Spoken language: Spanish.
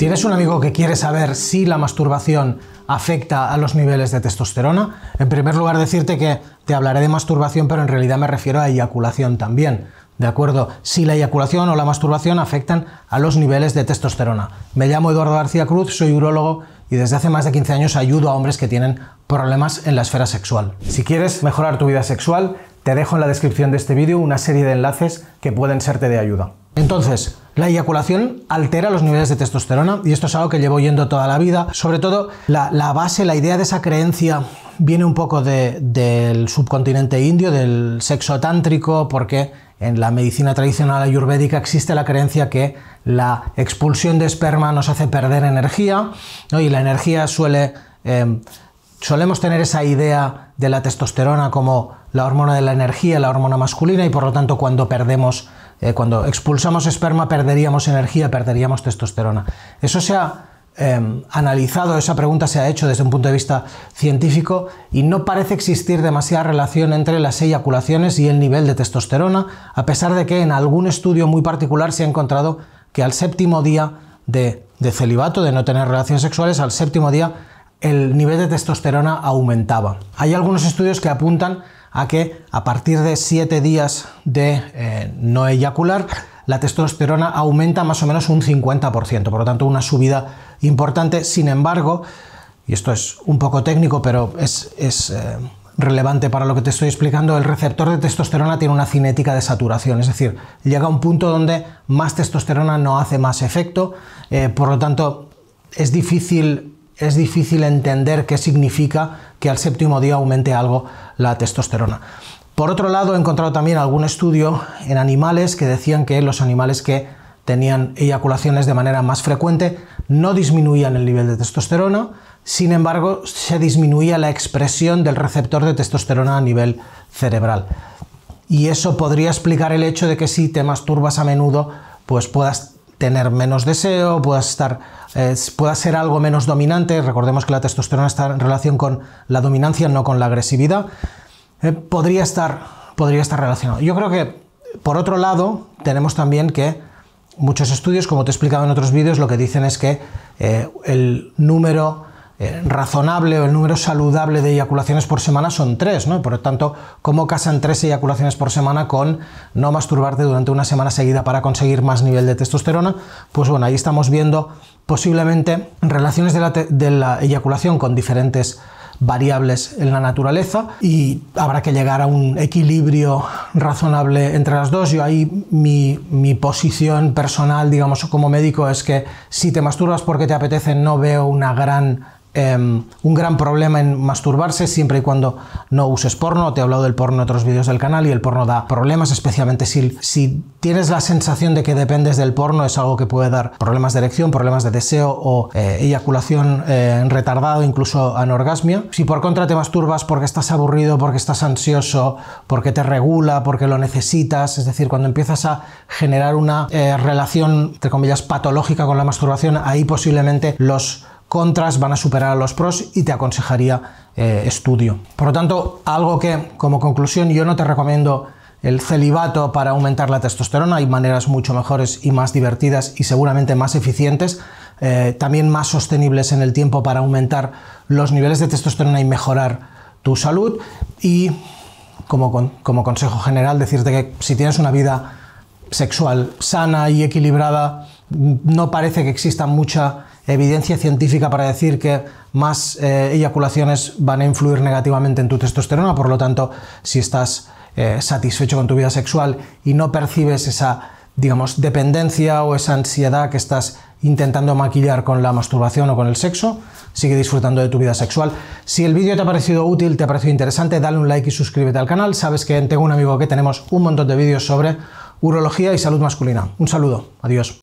¿Tienes un amigo que quiere saber si la masturbación afecta a los niveles de testosterona? En primer lugar, decirte que te hablaré de masturbación, pero en realidad me refiero a eyaculación también. ¿De acuerdo? Si la eyaculación o la masturbación afectan a los niveles de testosterona. Me llamo Eduardo García Cruz, soy urólogo y desde hace más de 15 años ayudo a hombres que tienen problemas en la esfera sexual. Si quieres mejorar tu vida sexual, te dejo en la descripción de este vídeo una serie de enlaces que pueden serte de ayuda. Entonces, la eyaculación altera los niveles de testosterona y esto es algo que llevo oyendo toda la vida. Sobre todo, la, base, la idea de esa creencia viene un poco del subcontinente indio, del sexo tántrico, porque en la medicina tradicional ayurvédica existe la creencia que la expulsión de esperma nos hace perder energía y la energía suele... Em, solemos tener esa idea de la testosterona como la hormona de la energía, la hormona masculina y por lo tanto cuando perdemos eh, cuando expulsamos esperma perderíamos energía, perderíamos testosterona. Eso se ha em, analizado, esa pregunta se ha hecho desde un punto de vista científico y no parece existir demasiada relación entre las eyaculaciones y el nivel de testosterona, a pesar de que en algún estudio muy particular se ha encontrado que al séptimo día de celibato, de no tener relaciones sexuales, al séptimo día el nivel de testosterona aumentaba. Hay algunos estudios que apuntan a que a partir de 7 días de eh, no eyacular, la testosterona aumenta más o menos un 50%, por lo tanto una subida importante. Sin embargo, y esto es un poco técnico, pero es, eh, relevante para lo que te estoy explicando, el receptor de testosterona tiene una cinética de saturación, es decir, llega a un punto donde más testosterona no hace más efecto, eh, por lo tanto es difícil es difícil entender qué significa que al séptimo día aumente algo la testosterona. Por otro lado, he encontrado también algún estudio en animales que decían que los animales que tenían eyaculaciones de manera más frecuente no disminuían el nivel de testosterona, sin embargo, se disminuía la expresión del receptor de testosterona a nivel cerebral. Y eso podría explicar el hecho de que si te masturbas a menudo, pues puedas tener menos deseo, pueda estar, eh, pueda ser algo menos dominante. Recordemos que la testosterona está en relación con la dominancia, no con la agresividad. Eh, podría, estar, podría estar relacionado. Yo creo que, por otro lado, tenemos también que muchos estudios, como te he explicado en otros vídeos, lo que dicen es que eh, el número eh, razonable o el número saludable de eyaculaciones por semana son tres, ¿no? Por lo tanto, ¿cómo casan tres eyaculaciones por semana con no masturbarte durante una semana seguida para conseguir más nivel de testosterona? Pues bueno, ahí estamos viendo posiblemente relaciones de la, eyaculación con diferentes variables en la naturaleza y habrá que llegar a un equilibrio razonable entre las dos. Yo ahí mi, mi, posición personal, digamos, como médico es que si te masturbas porque te apetece no veo una gran Em, un gran problema en masturbarse siempre y cuando no uses porno. Te he hablado del porno en otros vídeos del canal y el porno da problemas, especialmente si, si tienes la sensación de que dependes del porno, es algo que puede dar problemas de erección, problemas de deseo o eh, eyaculación eh, retardado, incluso anorgasmia. Si por contra te masturbas porque estás aburrido, porque estás ansioso, porque te regula, porque lo necesitas, es decir, cuando empiezas a generar una eh, relación, entre comillas, patológica con la masturbación, ahí posiblemente los contras van a superar a los pros y te aconsejaría eh, estudio. Por lo tanto, algo que como conclusión yo no te recomiendo el celibato para aumentar la testosterona, hay maneras mucho mejores y más divertidas y seguramente más eficientes, eh, también más sostenibles en el tiempo para aumentar los niveles de testosterona y mejorar tu salud. Y como, como consejo general, decirte que si tienes una vida sexual sana y equilibrada, no parece que exista mucha evidencia científica para decir que más eh, eyaculaciones van a influir negativamente en tu testosterona, por lo tanto, si estás eh, satisfecho con tu vida sexual y no percibes esa, digamos, dependencia o esa ansiedad que estás intentando maquillar con la masturbación o con el sexo, sigue disfrutando de tu vida sexual. Si el vídeo te ha parecido útil, te ha parecido interesante, dale un like y suscríbete al canal. Sabes que tengo un amigo que tenemos un montón de vídeos sobre urología y salud masculina. Un saludo, adiós.